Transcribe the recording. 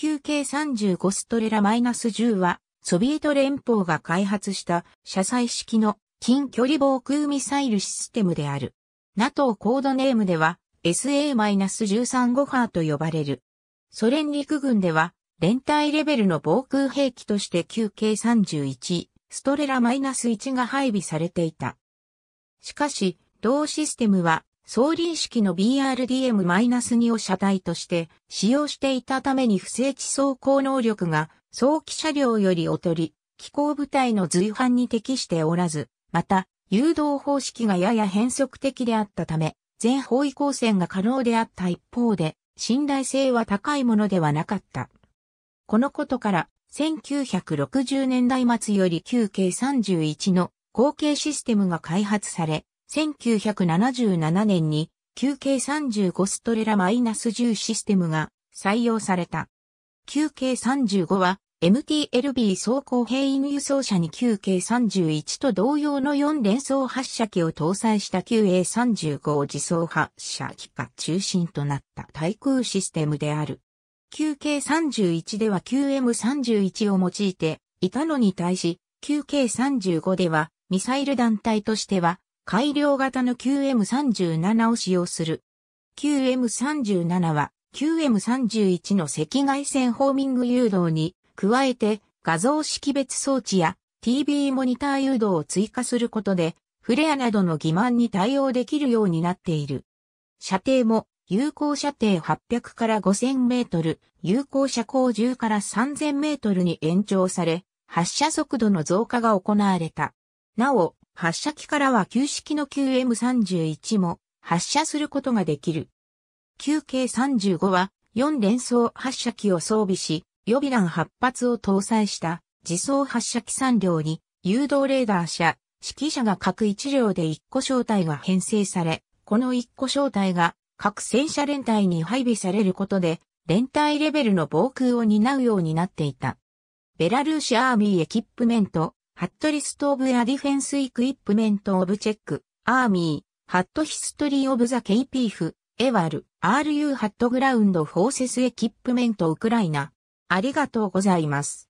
19K35 ストレラ -10 は、ソビエト連邦が開発した車載式の近距離防空ミサイルシステムである。NATO コードネームでは SA-13 ゴハーと呼ばれる。ソ連陸軍では連帯レベルの防空兵器として 9K31 ストレラ -1 が配備されていた。しかし、同システムは送輪式の BRDM-2 を車体として使用していたために不正地走行能力が早期車両より劣り、機構部隊の随伴に適しておらず、また、誘導方式がやや変則的であったため、全方位光線が可能であった一方で、信頼性は高いものではなかった。このことから、1960年代末より旧 k 31の後継システムが開発され、1977年に 9K35 ストレラ -10 システムが採用された。9K35 は MTLB 走行兵員輸送車に 9K31 と同様の4連装発射機を搭載した 9A35 自走発射機が中心となった対空システムである。9K31 では QM31 を用いていたのに対し、9K35 ではミサイル団体としては改良型の QM37 を使用する。QM37 は QM31 の赤外線ホーミング誘導に加えて画像識別装置や t b モニター誘導を追加することでフレアなどの欺瞞に対応できるようになっている。射程も有効射程800から5000メートル、有効射高10から3000メートルに延長され、発射速度の増加が行われた。なお、発射機からは旧式の QM31 も発射することができる。QK35 は4連装発射機を装備し、予備弾8発を搭載した自走発射機3両に誘導レーダー車、指揮車が各1両で1個小隊が編成され、この1個小隊が各戦車連隊に配備されることで、連隊レベルの防空を担うようになっていた。ベラルーシアーミーエキップメントハットリストオブエアディフェンスイクイップメントオブチェック、アーミー、ハットヒストリーオブザケイピーフ、エワル、RU ハットグラウンドフォーセスエキップメントウクライナ。ありがとうございます。